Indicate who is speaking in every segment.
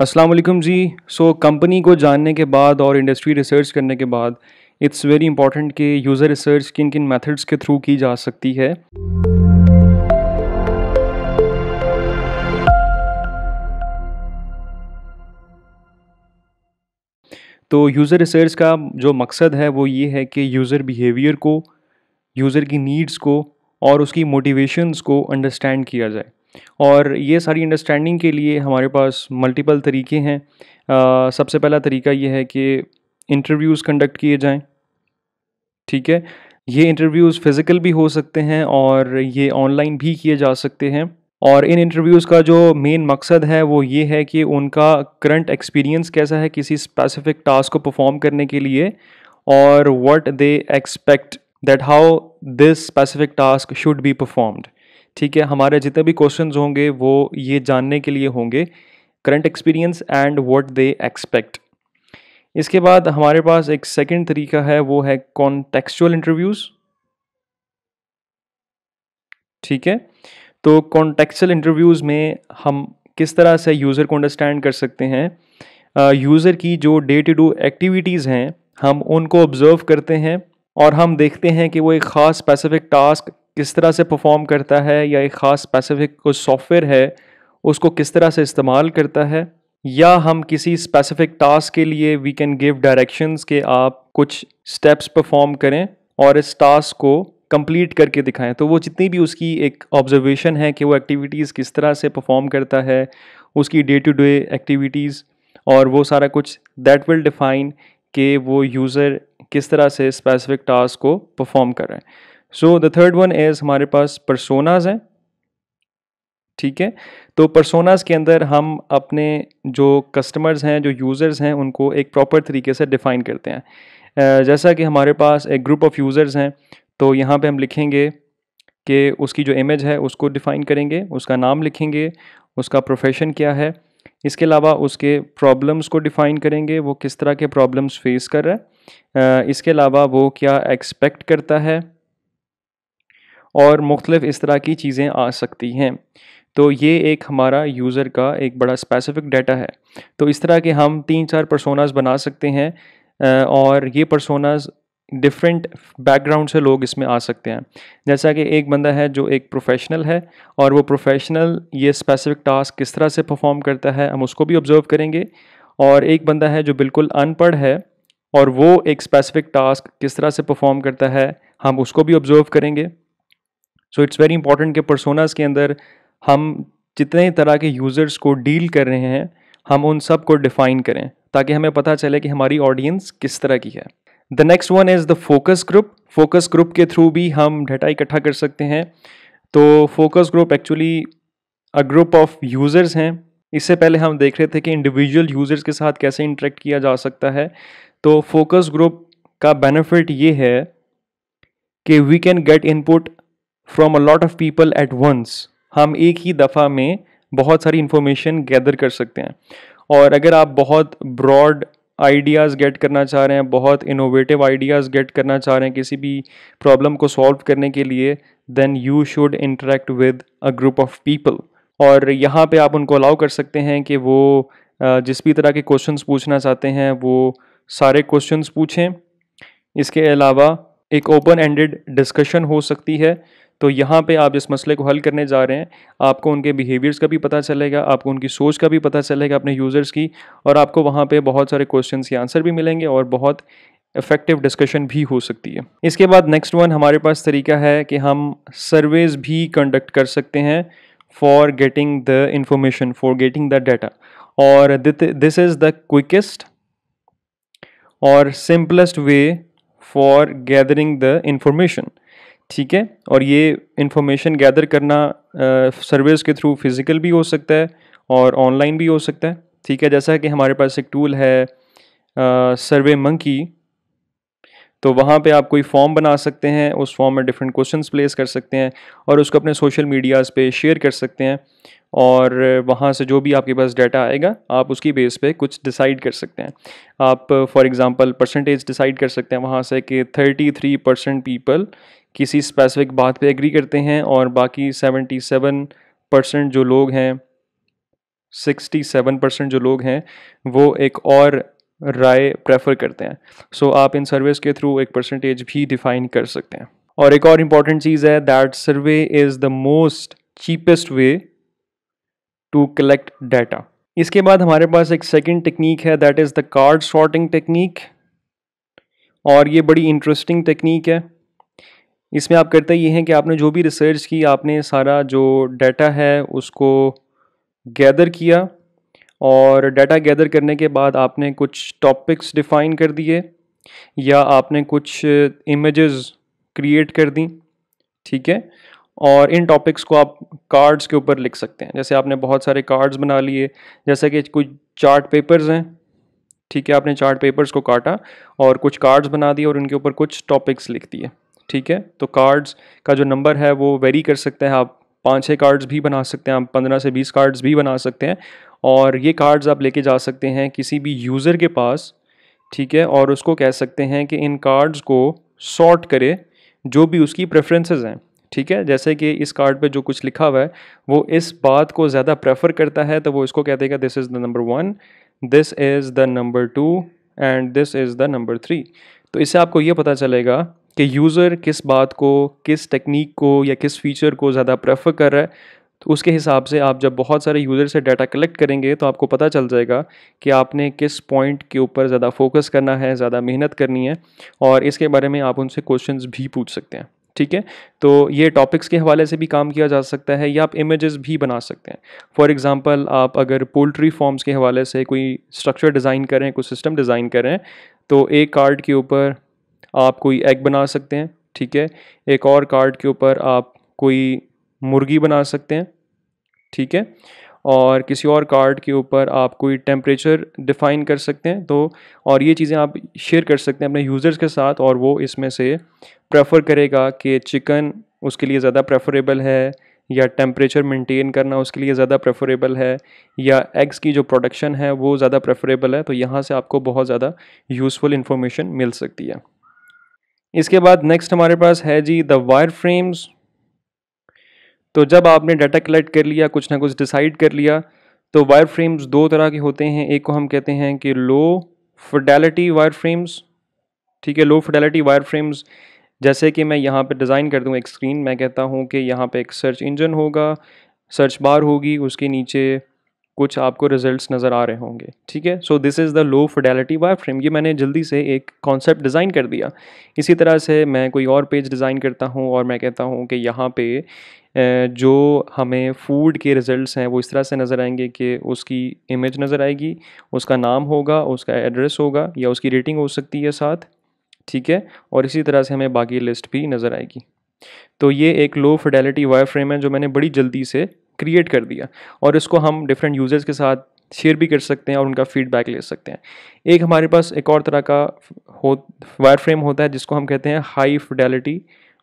Speaker 1: अस्सलाम वालेकुम जी सो so, company को जानने के बाद और इंडस्ट्री रिसर्च करने के बाद इट्स वेरी इंपॉर्टेंट कि यूज़र रिसर्च किन किन मेथड्स के थ्रू की जा सकती है तो यूज़र रिसर्च का जो मकसद है वो ये है कि यूज़र बिहेवियर को यूज़र की नीड्स को और उसकी मोटिवेशंस को अंडरस्टैंड किया जाए और ये सारी अंडरस्टैंडिंग के लिए हमारे पास मल्टीपल तरीके हैं सबसे पहला तरीका ये है कि इंटरव्यूज़ कंडक्ट किए जाएं ठीक है ये इंटरव्यूज़ फ़िज़िकल भी हो सकते हैं और ये ऑनलाइन भी किए जा सकते हैं और इन इंटरव्यूज़ का जो मेन मकसद है वो ये है कि उनका करंट एक्सपीरियंस कैसा है किसी स्पेसिफिक टास्क को परफॉर्म करने के लिए और what they expect that how this specific task should be performed ठीक है हमारे जितने भी क्वेश्चन होंगे वो ये जानने के लिए होंगे current experience and what they expect इसके बाद हमारे पास एक सेकेंड तरीका है वो है कॉन्टेक्चुअल इंटरव्यूज़ ठीक है तो कॉन्टेक्चुअल इंटरव्यूज़ में हम किस तरह से यूज़र को अंडरस्टैंड कर सकते हैं यूज़र की जो डे टू डू एक्टिविटीज़ हैं हम उनको ऑब्ज़र्व करते हैं और हम देखते हैं कि वो एक ख़ास स्पेसिफिक टास्क किस तरह से परफॉर्म करता है या एक ख़ास स्पेसिफिक कोई सॉफ्टवेयर है उसको किस तरह से इस्तेमाल करता है या हम किसी स्पेसिफिक टास्क के लिए वी कैन गिव डायरेक्शंस के आप कुछ स्टेप्स परफॉर्म करें और इस टास्क को कंप्लीट करके दिखाएं तो वो जितनी भी उसकी एक ऑब्जर्वेशन है कि वो एक्टिविटीज़ किस तरह से परफॉर्म करता है उसकी डे टू डे एक्टिविटीज़ और वो सारा कुछ दैट विल डिफ़ाइन कि वो यूज़र किस तरह से स्पेसिफिक टास्क को परफॉर्म करें so the third one is हमारे पास परसोनाज हैं ठीक है तो परसोनाज के अंदर हम अपने जो कस्टमर्स हैं जो यूज़र्स हैं उनको एक प्रॉपर तरीके से डिफ़ाइन करते हैं जैसा कि हमारे पास एक ग्रुप ऑफ यूज़र्स हैं तो यहाँ पे हम लिखेंगे कि उसकी जो इमेज है उसको डिफ़ाइन करेंगे उसका नाम लिखेंगे उसका प्रोफेशन क्या है इसके अलावा उसके प्रॉब्लम्स को डिफ़ाइन करेंगे वो किस तरह के प्रॉब्लम्स फेस कर रहा है इसके अलावा वो क्या एक्सपेक्ट करता है और मुख्तलिफ इस तरह की चीज़ें आ सकती हैं तो ये एक हमारा यूज़र का एक बड़ा स्पेसिफिक डाटा है तो इस तरह के हम तीन चार परसोनाज बना सकते हैं और ये परसोनाज डिफरेंट बैकग्राउंड से लोग इसमें आ सकते हैं जैसा कि एक बंदा है जो एक प्रोफेशनल है और वो प्रोफेशनल ये स्पेसिफिक टास्क किस तरह से परफॉर्म करता है हम उसको भी ऑब्ज़र्व करेंगे और एक बंदा है जो बिल्कुल अनपढ़ है और वो एक स्पेसिफिक टास्क किस तरह से परफॉर्म करता है हम उसको भी ऑब्ज़र्व करेंगे सो इट्स वेरी इंपॉर्टेंट कि पर्सोनास के अंदर हम जितने तरह के यूज़र्स को डील कर रहे हैं हम उन सब को डिफ़ाइन करें ताकि हमें पता चले कि हमारी ऑडियंस किस तरह की है the next one is the focus group focus group के थ्रू भी हम डाटा इकट्ठा कर सकते हैं तो focus group actually a group of users हैं इससे पहले हम देख रहे थे कि इंडिविजुअल यूज़र्स के साथ कैसे इंटरेक्ट किया जा सकता है तो फोकस ग्रुप का बेनिफिट ये है कि we can get input from a lot of people at once हम एक ही दफ़ा में बहुत सारी इन्फॉर्मेशन गैदर कर सकते हैं और अगर आप बहुत ब्रॉड आइडियाज़ गेट करना चाह रहे हैं बहुत इनोवेटिव आइडियाज़ गेट करना चाह रहे हैं किसी भी प्रॉब्लम को सॉल्व करने के लिए then you should interact with a group of people और यहाँ पे आप उनको अलाउ कर सकते हैं कि वो जिस भी तरह के क्वेश्चंस पूछना चाहते हैं वो सारे क्वेश्चंस पूछें इसके अलावा एक ओपन एंडेड डिस्कशन हो सकती है तो यहाँ पे आप जिस मसले को हल करने जा रहे हैं आपको उनके बिहेवियर्स का भी पता चलेगा आपको उनकी सोच का भी पता चलेगा अपने यूज़र्स की और आपको वहाँ पे बहुत सारे क्वेश्चन के आंसर भी मिलेंगे और बहुत इफेक्टिव डिस्कशन भी हो सकती है इसके बाद नेक्स्ट वन हमारे पास तरीका है कि हम सर्वेज भी कंडक्ट कर सकते हैं for getting the information for getting the data और दिस इज़ द क्विकेस्ट और simplest way for gathering the information ठीक है और ये इंफॉर्मेशन गैदर करना सर्वेज के थ्रू फिज़िकल भी हो सकता है और ऑनलाइन भी हो सकता है ठीक है जैसा कि हमारे पास एक टूल है सर्वे मंकी तो वहाँ पे आप कोई फॉर्म बना सकते हैं उस फॉर्म में डिफरेंट क्वेश्चन प्लेस कर सकते हैं और उसको अपने सोशल मीडियाज़ पे शेयर कर सकते हैं और वहाँ से जो भी आपके पास डाटा आएगा आप उसकी बेस पे कुछ डिसाइड कर सकते हैं आप फॉर एग्जांपल परसेंटेज डिसाइड कर सकते हैं वहाँ से कि 33 परसेंट पीपल किसी स्पेसिफिक बात पे एग्री करते हैं और बाकी 77 परसेंट जो लोग हैं 67 परसेंट जो लोग हैं वो एक और राय प्रेफर करते हैं सो so, आप इन सर्वेस के थ्रू एक परसेंटेज भी डिफाइन कर सकते हैं और एक और इम्पॉर्टेंट चीज़ है that survey is the most cheapest way to collect data इसके बाद हमारे पास एक सेकेंड टेक्निक है that is the card sorting technique और ये बड़ी इंटरेस्टिंग टेक्निक है इसमें आप करते ये हैं कि आपने जो भी रिसर्च की आपने सारा जो डाटा है उसको गैदर किया और डाटा गैदर करने के बाद आपने कुछ टॉपिक्स डिफ़ाइन कर दिए या आपने कुछ इमेजेस क्रिएट कर दी ठीक है और इन टॉपिक्स को आप कार्ड्स के ऊपर लिख सकते हैं जैसे आपने बहुत सारे कार्ड्स बना लिए जैसे कि कुछ चार्ट पेपर्स हैं ठीक है आपने चार्ट पेपर्स को काटा और कुछ कार्ड्स बना दिए और उनके ऊपर कुछ टॉपिक्स लिख दिए ठीक है तो कार्ड्स का जो नंबर है वो वेरी कर सकते हैं आप पाँच छः कार्ड्स भी बना सकते हैं आप पंद्रह से बीस कार्ड्स भी बना सकते हैं और ये कार्ड्स आप लेके जा सकते हैं किसी भी यूज़र के पास ठीक है और उसको कह सकते हैं कि इन कार्ड्स को सॉर्ट करे जो भी उसकी प्रेफरेंसेस हैं ठीक है जैसे कि इस कार्ड पे जो कुछ लिखा हुआ है वो इस बात को ज़्यादा प्रेफर करता है तो वो इसको कह देगा this is the number one this is the number two and this is the number three तो इससे आपको ये पता चलेगा कि यूज़र किस बात को किस टेक्निक को या किस फीचर को ज़्यादा प्रेफर कर रहा है उसके हिसाब से आप जब बहुत सारे यूज़र से डाटा कलेक्ट करेंगे तो आपको पता चल जाएगा कि आपने किस पॉइंट के ऊपर ज़्यादा फोकस करना है ज़्यादा मेहनत करनी है और इसके बारे में आप उनसे क्वेश्चंस भी पूछ सकते हैं ठीक है तो ये टॉपिक्स के हवाले से भी काम किया जा सकता है या आप इमेजेस भी बना सकते हैं फॉर एग्जांपल आप अगर पोल्ट्री फॉर्म्स के हवाले से कोई स्ट्रक्चर डिज़ाइन करें कोई सिस्टम डिज़ाइन करें तो एक कार्ड के ऊपर आप कोई एग बना सकते हैं ठीक है एक और कार्ड के ऊपर आप कोई मुर्गी बना सकते हैं ठीक है और किसी और कार्ड के ऊपर आप कोई टेम्परेचर डिफ़ाइन कर सकते हैं तो और ये चीज़ें आप शेयर कर सकते हैं अपने यूज़र्स के साथ और वो इसमें से प्रेफर करेगा कि चिकन उसके लिए ज़्यादा प्रेफरेबल है या टेम्परेचर मेंटेन करना उसके लिए ज़्यादा प्रेफरेबल है या एग्स की जो प्रोडक्शन है वो ज़्यादा प्रेफरेबल है तो यहाँ से आपको बहुत ज़्यादा यूज़फुल इन्फॉर्मेशन मिल सकती है इसके बाद नेक्स्ट हमारे पास है जी द वायर फ्रेम्स तो जब आपने डाटा कलेक्ट कर लिया कुछ ना कुछ डिसाइड कर लिया तो वायर फ्रेम्स दो तरह के होते हैं एक को हम कहते हैं कि लो फिडेलिटी वायर फ्रेम्स ठीक है लो फिडेलिटी वायर फ्रेम्स जैसे कि मैं यहाँ पर डिज़ाइन कर दूँ एक स्क्रीन मैं कहता हूँ कि यहाँ पर एक सर्च इंजन होगा सर्च बार होगी उसके नीचे कुछ आपको रिजल्ट्स नज़र आ रहे होंगे ठीक है so this is the low fidelity wire frame ये मैंने जल्दी से एक कॉन्सेप्ट डिज़ाइन कर दिया इसी तरह से मैं कोई और पेज डिज़ाइन करता हूँ और मैं कहता हूँ कि यहाँ पे जो हमें फूड के रिज़ल्ट्स हैं वो इस तरह से नज़र आएंगे कि उसकी इमेज नज़र आएगी उसका नाम होगा उसका एड्रेस होगा या उसकी रेटिंग हो सकती है साथ ठीक है और इसी तरह से हमें बाकी लिस्ट भी नज़र आएगी तो ये एक लो फिडेलिटी वायर फ्रेम है जो मैंने बड़ी जल्दी से क्रिएट कर दिया और इसको हम डिफरेंट यूज़र्स के साथ शेयर भी कर सकते हैं और उनका फीडबैक ले सकते हैं एक हमारे पास एक और तरह का हो वायर फ्रेम होता है जिसको हम कहते हैं हाई फिडेलिटी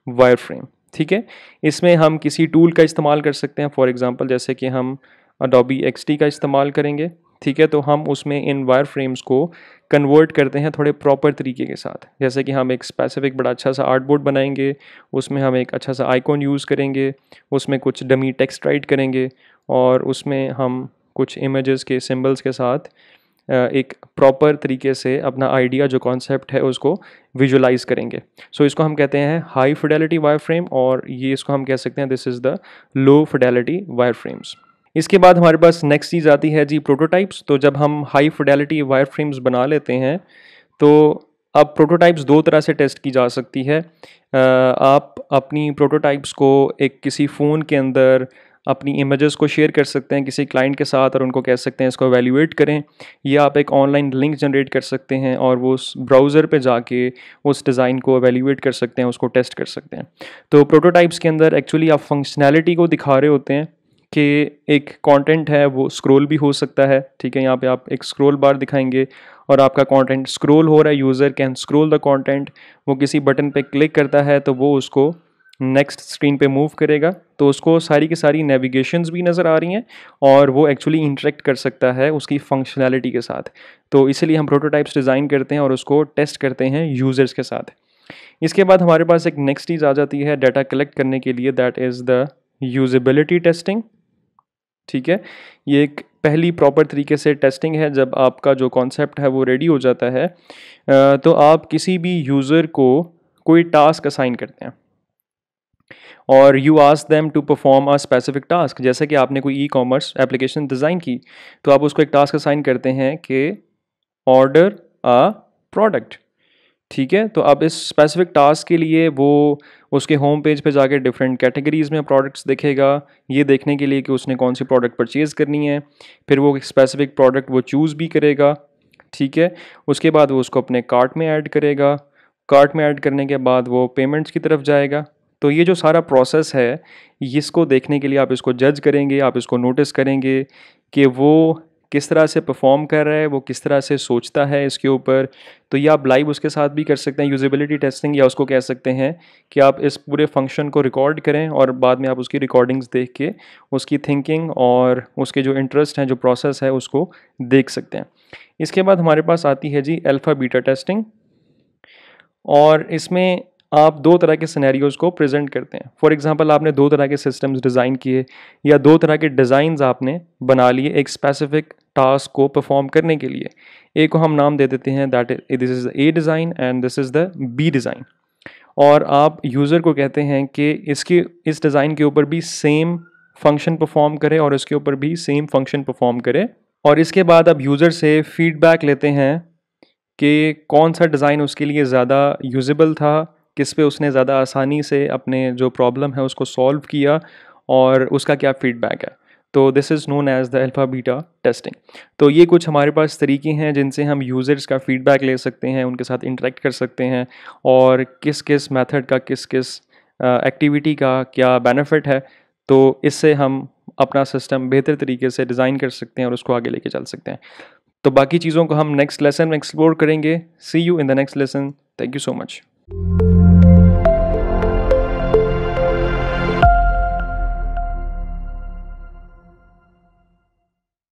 Speaker 1: वायर फ्रेम ठीक है इसमें हम किसी टूल का इस्तेमाल कर सकते हैं फॉर एग्ज़ाम्पल जैसे कि हम अडोबी एक्स का इस्तेमाल करेंगे ठीक है तो हम उसमें इन वायर फ्रेम्स को कन्वर्ट करते हैं थोड़े प्रॉपर तरीके के साथ जैसे कि हम एक स्पेसिफिक बड़ा अच्छा सा आर्ट बोर्ड बनाएंगे उसमें हम एक अच्छा सा आइकॉन यूज़ करेंगे उसमें कुछ डमी टेक्स्ट राइट करेंगे और उसमें हम कुछ इमेजेस के सिंबल्स के साथ एक प्रॉपर तरीके से अपना आइडिया जो कॉन्सेप्ट है उसको विजुलाइज करेंगे सो so, इसको हम कहते हैं हाई फिडेलिटी वायर फ्रेम और ये इसको हम कह सकते हैं this is the low fidelity wire frames इसके बाद हमारे पास नेक्स्ट चीज़ आती है जी प्रोटोटाइप्स तो जब हम हाई फिडेलिटी वायर फ्रेम्स बना लेते हैं तो अब प्रोटोटाइप्स दो तरह से टेस्ट की जा सकती है आप अपनी प्रोटोटाइप्स को एक किसी फ़ोन के अंदर अपनी इमेजेस को शेयर कर सकते हैं किसी क्लाइंट के साथ और उनको कह सकते हैं इसको एवेल्यूएट करें या आप एक ऑनलाइन लिंक जनरेट कर सकते हैं और वो उस ब्राउज़र पे जाके उस डिज़ाइन को एवेल्यूएट कर सकते हैं उसको टेस्ट कर सकते हैं तो प्रोटोटाइप्स के अंदर एक्चुअली आप फंक्शनैलिटी को दिखा रहे होते हैं कि एक कंटेंट है वो स्क्रॉल भी हो सकता है ठीक है यहाँ पे आप एक स्क्रॉल बार दिखाएंगे और आपका कंटेंट स्क्रॉल हो रहा है user can scroll the content वो किसी बटन पे क्लिक करता है तो वो उसको नेक्स्ट स्क्रीन पे मूव करेगा तो उसको सारी की सारी नेविगेशंस भी नज़र आ रही हैं और वो एक्चुअली इंटरेक्ट कर सकता है उसकी फंक्शनैलिटी के साथ तो इसलिए हम प्रोटोटाइप्स डिज़ाइन करते हैं और उसको टेस्ट करते हैं यूज़र्स के साथ इसके बाद हमारे पास एक नेक्स्ट चीज़ आ जाती है डाटा कलेक्ट करने के लिए that is the usability testing ठीक है ये एक पहली प्रॉपर तरीके से टेस्टिंग है जब आपका जो कॉन्सेप्ट है वो रेडी हो जाता है तो आप किसी भी यूज़र को कोई टास्क असाइन करते हैं और you ask them to perform a specific task जैसे कि आपने कोई ई कॉमर्स एप्लीकेशन डिज़ाइन की तो आप उसको एक टास्क असाइन करते हैं कि ऑर्डर अ प्रोडक्ट ठीक है तो अब इस स्पेसिफिक टास्क के लिए वो उसके होम पेज पे जाके डिफरेंट कैटेगरीज़ में प्रोडक्ट्स देखेगा ये देखने के लिए कि उसने कौन सी प्रोडक्ट परचेज़ करनी है फिर वो स्पेसिफिक प्रोडक्ट वो चूज़ भी करेगा ठीक है उसके बाद वो उसको अपने कार्ट में ऐड करेगा कार्ट में ऐड करने के बाद वो पेमेंट्स की तरफ जाएगा तो ये जो सारा प्रोसेस है इसको देखने के लिए आप इसको जज करेंगे आप इसको नोटिस करेंगे कि वो किस तरह से परफॉर्म कर रहा है वो किस तरह से सोचता है इसके ऊपर तो ये आप लाइव उसके साथ भी कर सकते हैं यूजबिलिटी टेस्टिंग या उसको कह सकते हैं कि आप इस पूरे फंक्शन को रिकॉर्ड करें और बाद में आप उसकी रिकॉर्डिंग्स देख के उसकी थिंकिंग और उसके जो इंटरेस्ट हैं जो प्रोसेस है उसको देख सकते हैं इसके बाद हमारे पास आती है जी अल्फ़ा बीटा टेस्टिंग और इसमें आप दो तरह के सिनेरियोज़ को प्रेजेंट करते हैं फॉर एग्जांपल आपने दो तरह के सिस्टम्स डिज़ाइन किए या दो तरह के डिज़ाइंस आपने बना लिए एक स्पेसिफिक टास्क को परफॉर्म करने के लिए ए को हम नाम दे देते हैं that this is A design and this is the B design और आप यूज़र को कहते हैं कि इसके इस डिज़ाइन के ऊपर भी सेम फंक्शन परफॉर्म करे और इसके ऊपर भी सेम फंक्शन परफॉर्म करे और इसके बाद आप यूज़र से फीडबैक लेते हैं कि कौन सा डिज़ाइन उसके लिए ज़्यादा यूजेबल था किस पे उसने ज़्यादा आसानी से अपने जो प्रॉब्लम है उसको सॉल्व किया और उसका क्या फीडबैक है तो this is known as the alpha beta testing तो ये कुछ हमारे पास तरीके हैं जिनसे हम यूज़र्स का फीडबैक ले सकते हैं उनके साथ इंटरेक्ट कर सकते हैं और किस किस मेथड का किस किस एक्टिविटी uh, का क्या बेनिफिट है तो इससे हम अपना सिस्टम बेहतर तरीके से डिज़ाइन कर सकते हैं और उसको आगे लेके चल सकते हैं तो बाकी चीज़ों को हम नेक्स्ट लेसन में एक्सप्लोर करेंगे see you in the next lesson thank you so much